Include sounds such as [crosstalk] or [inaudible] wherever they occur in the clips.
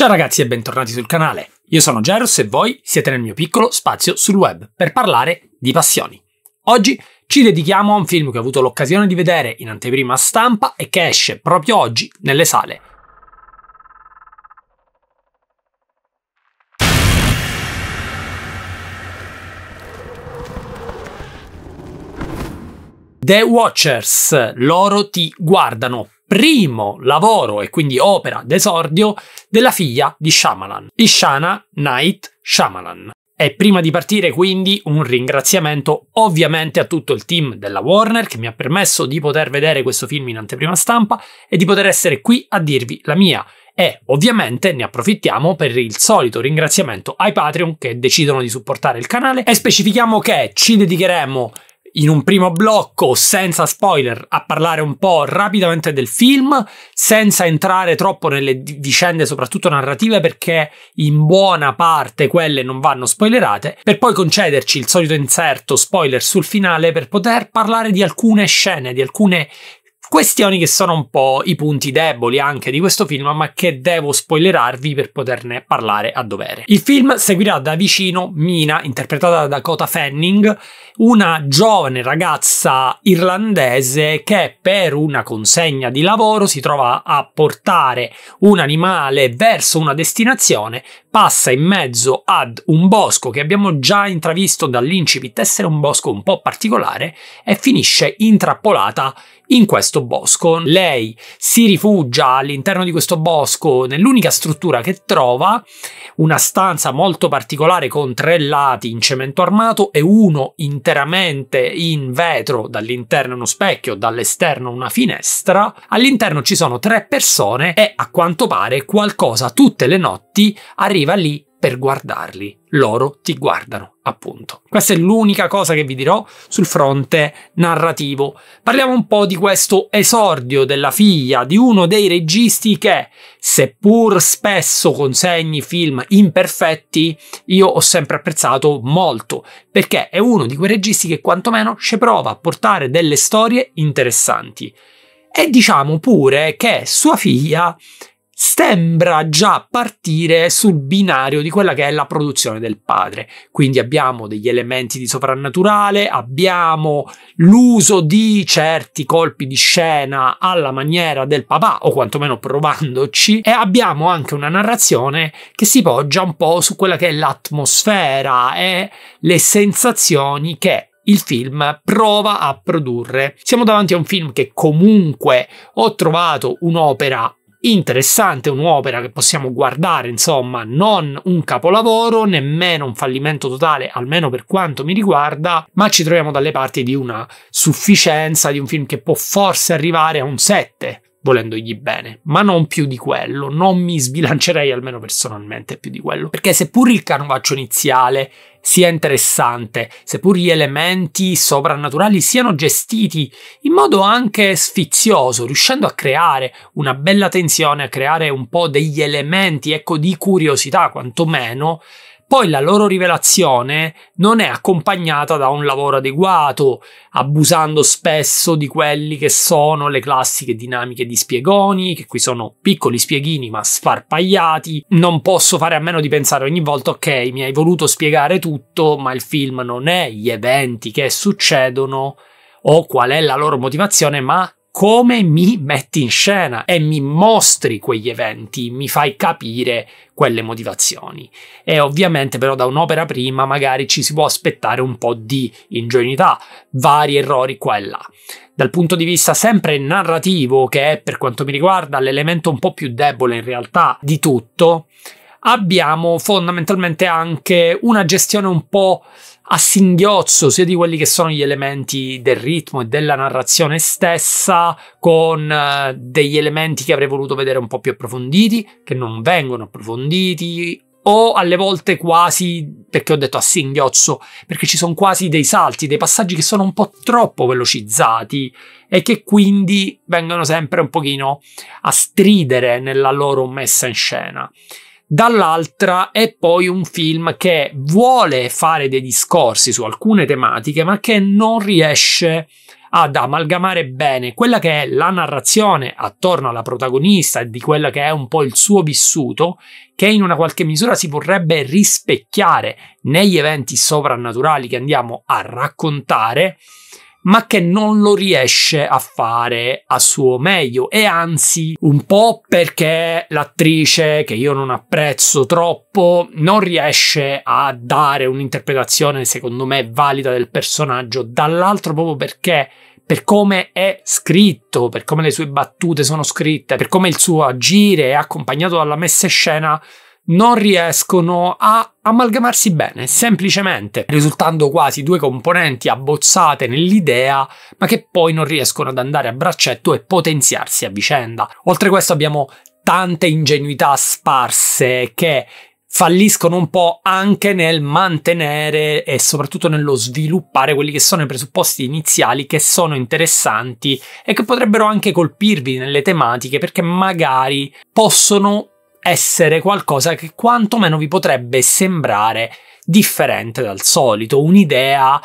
Ciao ragazzi e bentornati sul canale. Io sono Gerus e voi siete nel mio piccolo spazio sul web per parlare di passioni. Oggi ci dedichiamo a un film che ho avuto l'occasione di vedere in anteprima stampa e che esce proprio oggi nelle sale. The Watchers, loro ti guardano, primo lavoro e quindi opera d'esordio della figlia di Shyamalan, Ishana Knight Shyamalan. E prima di partire quindi un ringraziamento ovviamente a tutto il team della Warner che mi ha permesso di poter vedere questo film in anteprima stampa e di poter essere qui a dirvi la mia. E ovviamente ne approfittiamo per il solito ringraziamento ai Patreon che decidono di supportare il canale e specifichiamo che ci dedicheremo in un primo blocco, senza spoiler, a parlare un po' rapidamente del film, senza entrare troppo nelle vicende, soprattutto narrative, perché in buona parte quelle non vanno spoilerate, per poi concederci il solito inserto spoiler sul finale per poter parlare di alcune scene, di alcune Questioni che sono un po' i punti deboli anche di questo film, ma che devo spoilerarvi per poterne parlare a dovere. Il film seguirà da vicino Mina, interpretata da Dakota Fanning, una giovane ragazza irlandese che per una consegna di lavoro si trova a portare un animale verso una destinazione passa in mezzo ad un bosco che abbiamo già intravisto dall'incipit essere un bosco un po' particolare e finisce intrappolata in questo bosco. Lei si rifugia all'interno di questo bosco nell'unica struttura che trova, una stanza molto particolare con tre lati in cemento armato e uno interamente in vetro, dall'interno uno specchio, dall'esterno una finestra. All'interno ci sono tre persone e a quanto pare qualcosa tutte le notti ti arriva lì per guardarli. Loro ti guardano, appunto. Questa è l'unica cosa che vi dirò sul fronte narrativo. Parliamo un po' di questo esordio della figlia di uno dei registi che, seppur spesso consegni film imperfetti, io ho sempre apprezzato molto, perché è uno di quei registi che quantomeno ci prova a portare delle storie interessanti. E diciamo pure che sua figlia sembra già partire sul binario di quella che è la produzione del padre. Quindi abbiamo degli elementi di soprannaturale, abbiamo l'uso di certi colpi di scena alla maniera del papà, o quantomeno provandoci, e abbiamo anche una narrazione che si poggia un po' su quella che è l'atmosfera e le sensazioni che il film prova a produrre. Siamo davanti a un film che comunque ho trovato un'opera interessante, un'opera che possiamo guardare, insomma, non un capolavoro, nemmeno un fallimento totale, almeno per quanto mi riguarda, ma ci troviamo dalle parti di una sufficienza di un film che può forse arrivare a un 7 volendogli bene, ma non più di quello, non mi sbilancerei almeno personalmente più di quello, perché seppur il canovaccio iniziale sia interessante, seppur gli elementi soprannaturali siano gestiti in modo anche sfizioso, riuscendo a creare una bella tensione, a creare un po' degli elementi, ecco, di curiosità quantomeno, poi la loro rivelazione non è accompagnata da un lavoro adeguato, abusando spesso di quelli che sono le classiche dinamiche di spiegoni, che qui sono piccoli spieghini ma sparpagliati. Non posso fare a meno di pensare ogni volta, ok, mi hai voluto spiegare tutto, ma il film non è gli eventi che succedono o qual è la loro motivazione, ma come mi metti in scena e mi mostri quegli eventi, mi fai capire quelle motivazioni. E ovviamente però da un'opera prima magari ci si può aspettare un po' di ingenuità, vari errori qua e là. Dal punto di vista sempre narrativo, che è per quanto mi riguarda l'elemento un po' più debole in realtà di tutto, abbiamo fondamentalmente anche una gestione un po' a singhiozzo sia di quelli che sono gli elementi del ritmo e della narrazione stessa con eh, degli elementi che avrei voluto vedere un po' più approfonditi, che non vengono approfonditi o alle volte quasi, perché ho detto a singhiozzo, perché ci sono quasi dei salti, dei passaggi che sono un po' troppo velocizzati e che quindi vengono sempre un pochino a stridere nella loro messa in scena dall'altra è poi un film che vuole fare dei discorsi su alcune tematiche, ma che non riesce ad amalgamare bene quella che è la narrazione attorno alla protagonista e di quella che è un po' il suo vissuto, che in una qualche misura si vorrebbe rispecchiare negli eventi soprannaturali che andiamo a raccontare ma che non lo riesce a fare a suo meglio e anzi un po' perché l'attrice che io non apprezzo troppo non riesce a dare un'interpretazione secondo me valida del personaggio dall'altro proprio perché per come è scritto, per come le sue battute sono scritte, per come il suo agire è accompagnato dalla messa in scena non riescono a amalgamarsi bene, semplicemente risultando quasi due componenti abbozzate nell'idea, ma che poi non riescono ad andare a braccetto e potenziarsi a vicenda. Oltre a questo abbiamo tante ingenuità sparse che falliscono un po' anche nel mantenere e soprattutto nello sviluppare quelli che sono i presupposti iniziali che sono interessanti e che potrebbero anche colpirvi nelle tematiche perché magari possono essere qualcosa che quantomeno vi potrebbe sembrare differente dal solito, un'idea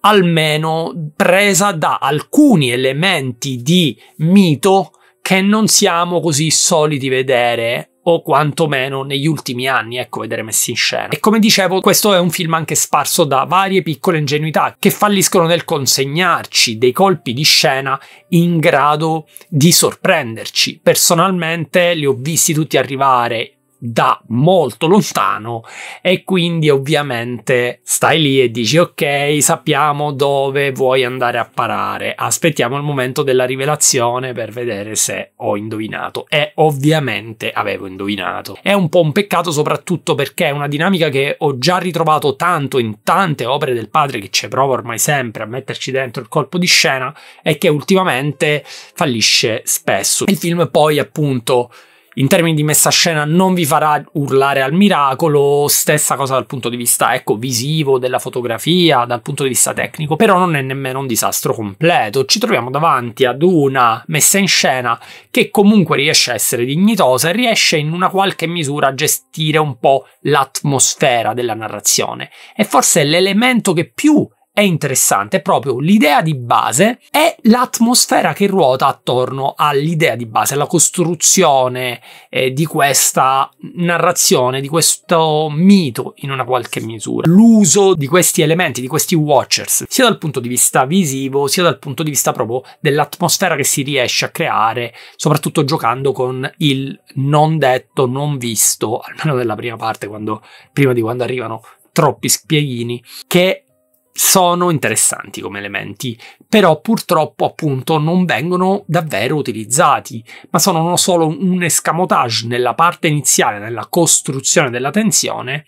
almeno presa da alcuni elementi di mito che non siamo così soliti vedere o quantomeno negli ultimi anni, ecco, vedere messi in scena. E come dicevo, questo è un film anche sparso da varie piccole ingenuità che falliscono nel consegnarci dei colpi di scena in grado di sorprenderci. Personalmente li ho visti tutti arrivare da molto lontano e quindi ovviamente stai lì e dici ok sappiamo dove vuoi andare a parare aspettiamo il momento della rivelazione per vedere se ho indovinato e ovviamente avevo indovinato è un po' un peccato soprattutto perché è una dinamica che ho già ritrovato tanto in tante opere del padre che ci prova ormai sempre a metterci dentro il colpo di scena e che ultimamente fallisce spesso il film poi appunto in termini di messa a scena non vi farà urlare al miracolo, stessa cosa dal punto di vista ecco, visivo, della fotografia, dal punto di vista tecnico, però non è nemmeno un disastro completo. Ci troviamo davanti ad una messa in scena che comunque riesce a essere dignitosa e riesce in una qualche misura a gestire un po' l'atmosfera della narrazione. E forse l'elemento che più è interessante proprio l'idea di base e l'atmosfera che ruota attorno all'idea di base, alla costruzione eh, di questa narrazione, di questo mito in una qualche misura. L'uso di questi elementi, di questi watchers, sia dal punto di vista visivo, sia dal punto di vista proprio dell'atmosfera che si riesce a creare, soprattutto giocando con il non detto, non visto, almeno nella prima parte, quando, prima di quando arrivano troppi spieghini, che sono interessanti come elementi, però purtroppo appunto non vengono davvero utilizzati, ma sono solo un escamotage nella parte iniziale, nella costruzione della tensione,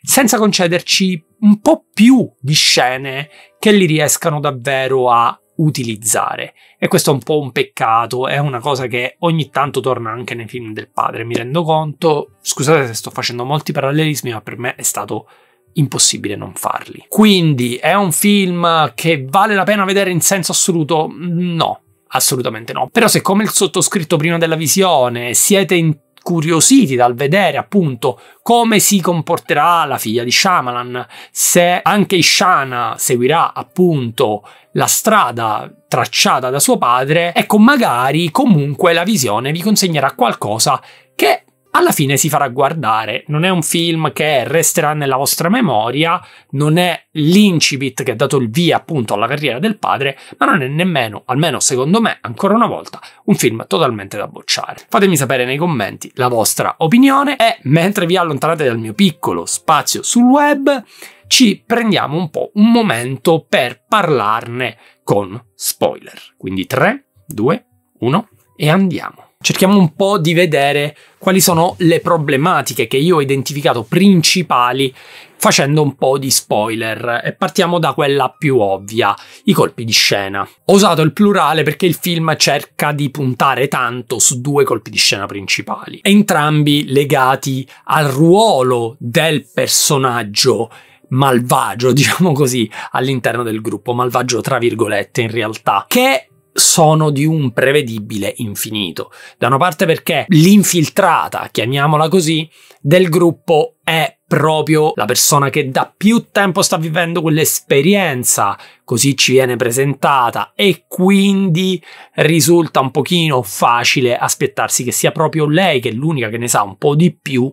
senza concederci un po' più di scene che li riescano davvero a utilizzare. E questo è un po' un peccato, è una cosa che ogni tanto torna anche nei film del padre, mi rendo conto. Scusate se sto facendo molti parallelismi, ma per me è stato impossibile non farli. Quindi è un film che vale la pena vedere in senso assoluto? No, assolutamente no. Però se come il sottoscritto prima della visione siete in incuriositi dal vedere appunto come si comporterà la figlia di Shyamalan, se anche Ishana seguirà appunto la strada tracciata da suo padre, ecco magari comunque la visione vi consegnerà qualcosa che alla fine si farà guardare. Non è un film che resterà nella vostra memoria, non è l'incipit che ha dato il via appunto alla carriera del padre, ma non è nemmeno, almeno secondo me, ancora una volta, un film totalmente da bocciare. Fatemi sapere nei commenti la vostra opinione e mentre vi allontanate dal mio piccolo spazio sul web, ci prendiamo un po' un momento per parlarne con spoiler. Quindi 3, 2, 1 e andiamo cerchiamo un po' di vedere quali sono le problematiche che io ho identificato principali facendo un po' di spoiler e partiamo da quella più ovvia, i colpi di scena. Ho usato il plurale perché il film cerca di puntare tanto su due colpi di scena principali, entrambi legati al ruolo del personaggio malvagio, [laughs] diciamo così, all'interno del gruppo, malvagio tra virgolette in realtà, che sono di un prevedibile infinito. Da una parte perché l'infiltrata, chiamiamola così, del gruppo è proprio la persona che da più tempo sta vivendo quell'esperienza, così ci viene presentata e quindi risulta un pochino facile aspettarsi che sia proprio lei che è l'unica che ne sa un po' di più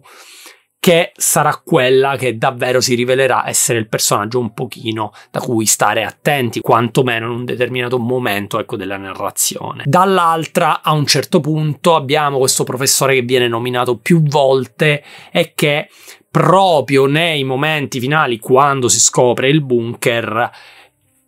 che sarà quella che davvero si rivelerà essere il personaggio un pochino da cui stare attenti, quantomeno in un determinato momento ecco, della narrazione. Dall'altra, a un certo punto, abbiamo questo professore che viene nominato più volte e che proprio nei momenti finali, quando si scopre il bunker,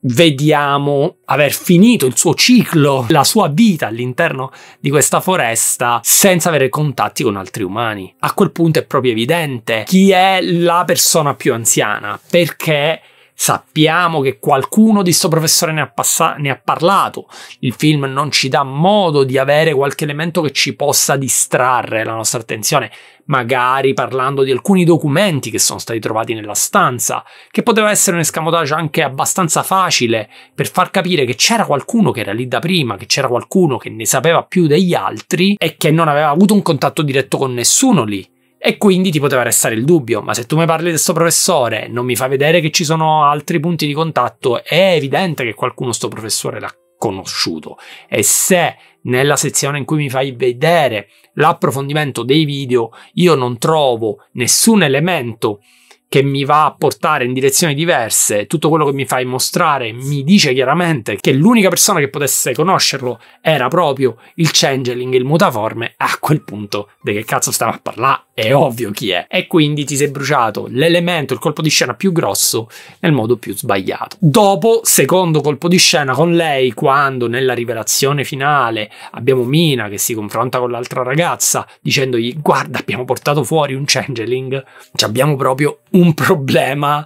vediamo aver finito il suo ciclo, la sua vita all'interno di questa foresta senza avere contatti con altri umani. A quel punto è proprio evidente chi è la persona più anziana, perché Sappiamo che qualcuno di sto professore ne ha, passa- ne ha parlato. Il film non ci dà modo di avere qualche elemento che ci possa distrarre la nostra attenzione, magari parlando di alcuni documenti che sono stati trovati nella stanza, che poteva essere un escamotage anche abbastanza facile per far capire che c'era qualcuno che era lì da prima, che c'era qualcuno che ne sapeva più degli altri e che non aveva avuto un contatto diretto con nessuno lì e quindi ti poteva restare il dubbio, ma se tu mi parli del suo professore, non mi fa vedere che ci sono altri punti di contatto, è evidente che qualcuno sto professore l'ha conosciuto. E se nella sezione in cui mi fai vedere l'approfondimento dei video io non trovo nessun elemento che mi va a portare in direzioni diverse, tutto quello che mi fai mostrare mi dice chiaramente che l'unica persona che potesse conoscerlo era proprio il changeling, il mutaforme, a quel punto di che cazzo stava a parlare? È ovvio chi è. E quindi ti sei bruciato l'elemento, il colpo di scena più grosso nel modo più sbagliato. Dopo, secondo colpo di scena con lei, quando nella rivelazione finale abbiamo Mina che si confronta con l'altra ragazza dicendogli guarda abbiamo portato fuori un changeling, ci abbiamo proprio un problema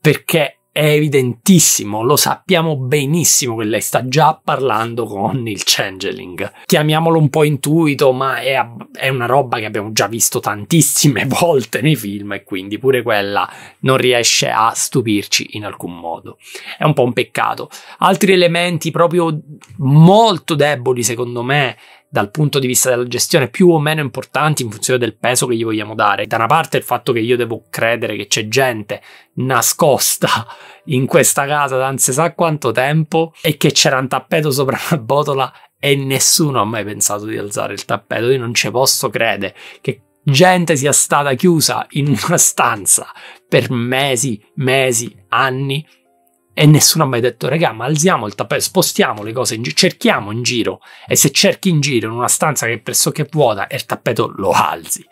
perché è evidentissimo, lo sappiamo benissimo che lei sta già parlando con il changeling. Chiamiamolo un po' intuito, ma è, è, una roba che abbiamo già visto tantissime [laughs] volte nei film e quindi pure quella non riesce a stupirci in alcun modo. È un po' un peccato. Altri elementi proprio molto deboli secondo me dal punto di vista della gestione più o meno importanti in funzione del peso che gli vogliamo dare. Da una parte il fatto che io devo credere che c'è gente nascosta [laughs] in questa casa da non si sa quanto tempo e che c'era un tappeto sopra una botola e nessuno ha mai pensato di alzare il tappeto. Io non ci posso credere che gente sia stata chiusa in una stanza per mesi, mesi, anni e nessuno ha mai detto, regà, ma alziamo il tappeto, spostiamo le cose, in gi- cerchiamo in giro. E se cerchi in giro in una stanza che è pressoché vuota e il tappeto lo alzi.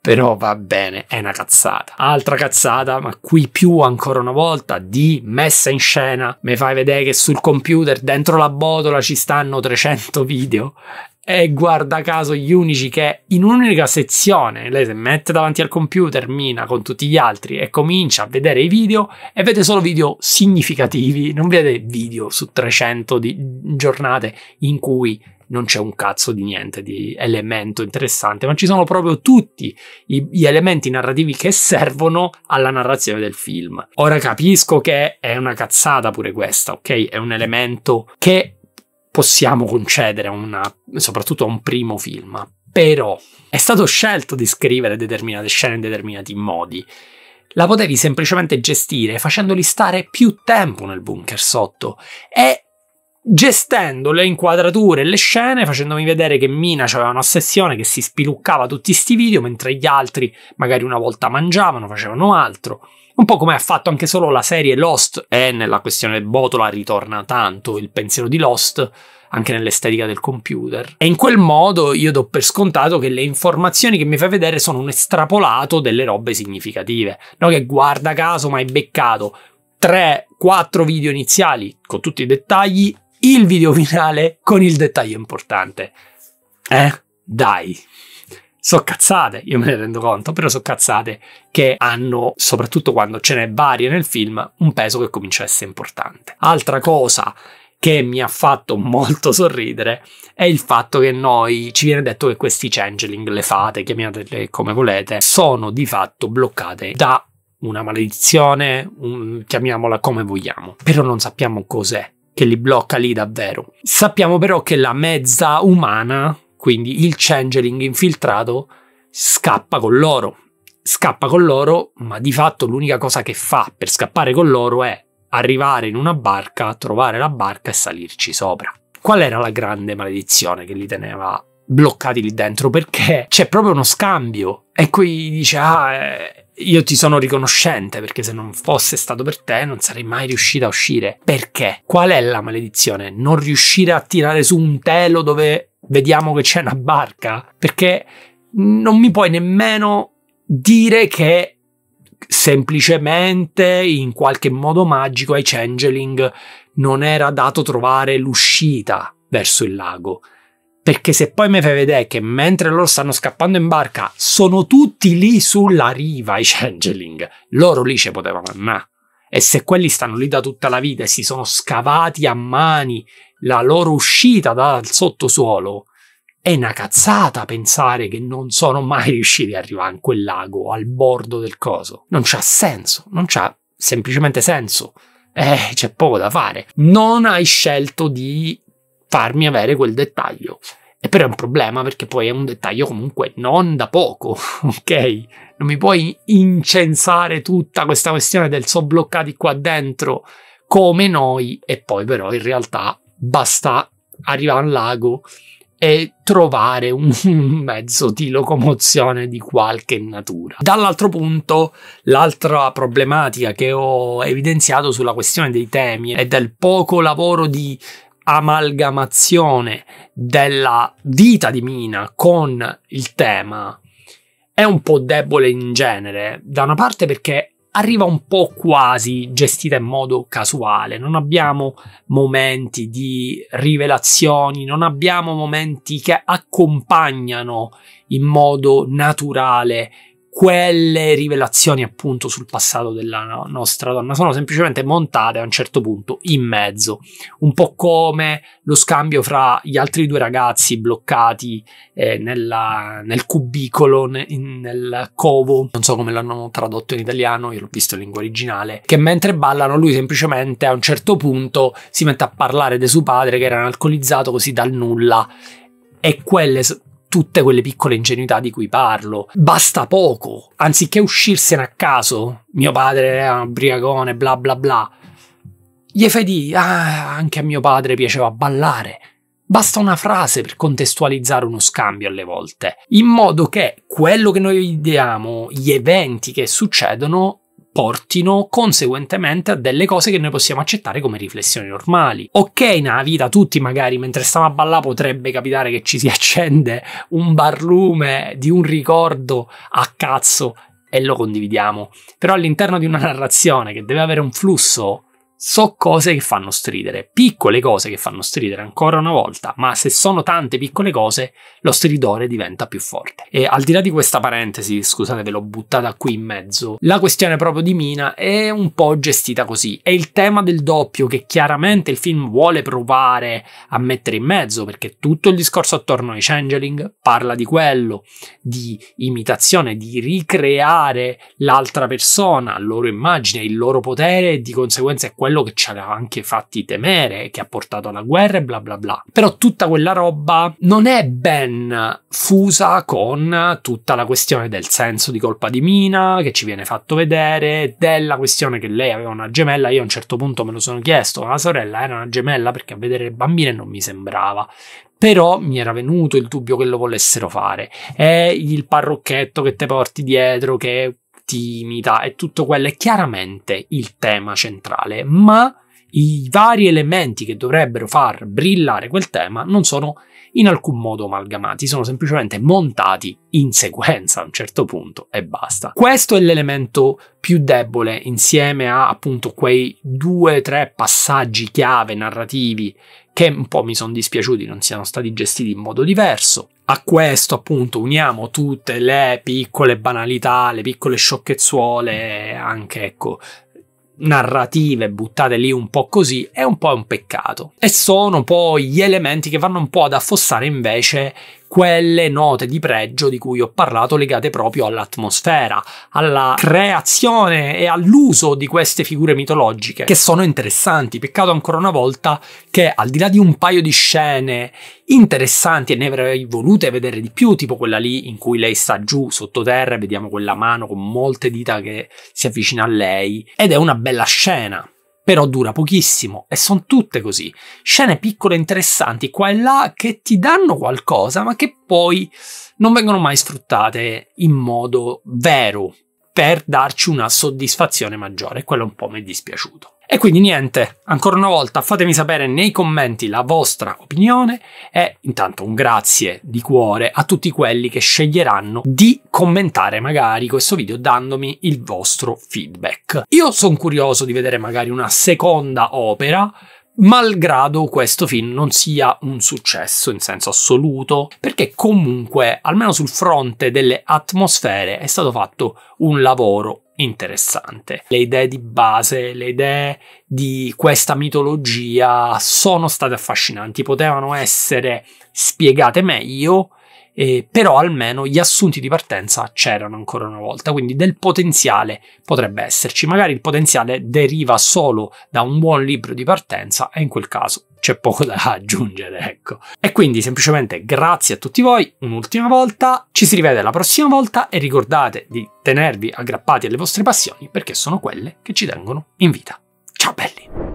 Però va bene, è una cazzata. Altra cazzata, ma qui più ancora una volta, di messa in scena. Mi fai vedere che sul computer, dentro la botola, ci stanno 300 video e guarda caso gli unici che in un'unica sezione lei si mette davanti al computer, mina con tutti gli altri e comincia a vedere i video e vede solo video significativi, non vede video su 300 di giornate in cui non c'è un cazzo di niente di elemento interessante, ma ci sono proprio tutti gli elementi narrativi che servono alla narrazione del film. Ora capisco che è una cazzata pure questa, ok? È un elemento che possiamo concedere una, soprattutto a un primo film. Però è stato scelto di scrivere determinate scene in determinati modi. La potevi semplicemente gestire facendoli stare più tempo nel bunker sotto e gestendo le inquadrature e le scene, facendomi vedere che Mina aveva una sessione che si spiluccava tutti sti video mentre gli altri magari una volta mangiavano, facevano altro. Un po' come ha fatto anche solo la serie Lost, e nella questione botola ritorna tanto il pensiero di Lost, anche nell'estetica del computer. E in quel modo io do per scontato che le informazioni che mi fai vedere sono un estrapolato delle robe significative. No che guarda caso, ma hai beccato 3-4 video iniziali con tutti i dettagli, il video [laughs] finale con il dettaglio importante. Eh? Dai. So cazzate, io me ne rendo conto, però so cazzate che hanno, soprattutto quando ce n'è varie nel film, un peso che comincia a essere importante. Altra cosa che mi ha fatto molto sorridere è il fatto che noi ci viene detto che questi changeling, le fate, chiamiatele come volete, sono di fatto bloccate da una maledizione, un, chiamiamola come vogliamo, però non sappiamo cos'è che li blocca lì davvero. Sappiamo però che la mezza umana quindi il changeling infiltrato scappa con l'oro. Scappa con l'oro, ma di fatto l'unica cosa che fa per scappare con l'oro è arrivare in una barca, trovare la barca e salirci sopra. Qual era la grande maledizione che li teneva bloccati lì dentro? Perché c'è proprio uno scambio. E qui dice: Ah, eh, io ti sono riconoscente perché se non fosse stato per te non sarei mai riuscita a uscire. Perché? Qual è la maledizione? Non riuscire a tirare su un telo dove vediamo che c'è una barca? Perché non mi puoi nemmeno dire che semplicemente in qualche modo magico ai changeling non era dato trovare l'uscita verso il lago. Perché se poi mi fai vedere che mentre loro stanno scappando in barca sono tutti lì sulla riva i changeling, loro lì ci potevano andare. E se quelli stanno lì da tutta la vita e si sono scavati a mani la loro uscita dal sottosuolo, è una cazzata pensare che non sono mai riusciti ad arrivare in quel lago, al bordo del coso. Non c'ha senso, non c'ha semplicemente senso. Eh, c'è poco da fare. Non hai scelto di farmi avere quel dettaglio. E però è un problema perché poi è un dettaglio comunque non da poco, [laughs] ok? Non mi puoi incensare tutta questa questione del so bloccati qua dentro come noi e poi però in realtà basta arrivare al lago e trovare un [laughs] mezzo di locomozione di qualche natura. Dall'altro punto, l'altra problematica che ho evidenziato sulla questione dei temi e del poco lavoro di amalgamazione della vita di Mina con il tema è un po' debole in genere, da una parte perché arriva un po' quasi gestita in modo casuale, non abbiamo momenti di rivelazioni, non abbiamo momenti che accompagnano in modo naturale quelle rivelazioni appunto sul passato della nostra donna sono semplicemente montate a un certo punto in mezzo, un po' come lo scambio fra gli altri due ragazzi bloccati eh, nella, nel cubicolo, ne, nel covo, non so come l'hanno tradotto in italiano, io l'ho visto in lingua originale, che mentre ballano lui semplicemente a un certo punto si mette a parlare di suo padre che era un alcolizzato così dal nulla e quelle tutte quelle piccole ingenuità di cui parlo. Basta poco. Anziché uscirsene a caso, mio padre era un briagone, bla bla bla. Gli fai di, ah, anche a mio padre piaceva ballare. Basta una frase per contestualizzare uno scambio alle volte, in modo che quello che noi vediamo, gli eventi che succedono, portino conseguentemente a delle cose che noi possiamo accettare come riflessioni normali. Ok, nella vita tutti magari mentre stiamo a ballare potrebbe capitare che ci si [laughs] accende un barlume di un ricordo a cazzo e lo condividiamo, però all'interno di una narrazione che deve avere un flusso So cose che fanno stridere, piccole cose che fanno stridere ancora una volta, ma se sono tante piccole cose, lo stridore diventa più forte. E al di là di questa parentesi, scusate, ve l'ho buttata qui in mezzo, la questione proprio di Mina è un po' gestita così. È il tema del doppio che chiaramente il film vuole provare a mettere in mezzo, perché tutto il discorso attorno ai changeling parla di quello, di imitazione, di ricreare l'altra persona, la loro immagine, il loro potere e di conseguenza è quello quello che ci aveva anche fatti temere, che ha portato alla guerra e bla bla bla. Però tutta quella roba non è ben fusa con tutta la questione del senso di colpa di Mina che ci viene fatto vedere, della questione che lei aveva una gemella. Io a un certo punto me lo sono chiesto, ma la sorella era una gemella perché a vedere le bambine non mi sembrava però mi era venuto il dubbio che lo volessero fare. È il parrocchetto che te porti dietro, che timida e tutto quello è chiaramente il tema centrale, ma i vari elementi che dovrebbero far brillare quel tema non sono in alcun modo amalgamati, sono semplicemente montati in sequenza a un certo punto e basta. Questo è l'elemento più debole insieme a appunto quei due o tre passaggi chiave narrativi che un po' mi sono dispiaciuti non siano stati gestiti in modo diverso a questo appunto uniamo tutte le piccole banalità, le piccole sciocchezzuole, anche ecco narrative buttate lì un po' così è un po' un peccato e sono poi gli elementi che vanno un po' ad affossare invece quelle note di pregio di cui ho parlato legate proprio all'atmosfera, alla creazione e all'uso di queste figure mitologiche, che sono interessanti. Peccato ancora una volta che al di là di un paio di scene interessanti e ne avrei volute vedere di più, tipo quella lì in cui lei sta giù sottoterra e vediamo quella mano con molte dita che si avvicina a lei, ed è una bella scena però dura pochissimo e sono tutte così. Scene piccole interessanti qua e là che ti danno qualcosa, ma che poi non vengono mai sfruttate in modo vero, per darci una soddisfazione maggiore. Quello un po' mi è dispiaciuto. E quindi niente, ancora una volta fatemi sapere nei commenti la vostra opinione e intanto un grazie di cuore a tutti quelli che sceglieranno di commentare magari questo video dandomi il vostro feedback. Io sono curioso di vedere magari una seconda opera malgrado questo film non sia un successo in senso assoluto, perché comunque, almeno sul fronte delle atmosfere, è stato fatto un lavoro interessante. Le idee di base, le idee di questa mitologia sono state affascinanti, potevano essere spiegate meglio eh, però almeno gli assunti di partenza c'erano ancora una volta, quindi del potenziale potrebbe esserci. Magari il potenziale deriva solo da un buon libro di partenza e in quel caso c'è poco da [laughs] aggiungere, ecco. E quindi semplicemente grazie a tutti voi un'ultima volta, ci si rivede la prossima volta e ricordate di tenervi aggrappati alle vostre passioni perché sono quelle che ci tengono in vita. Ciao belli!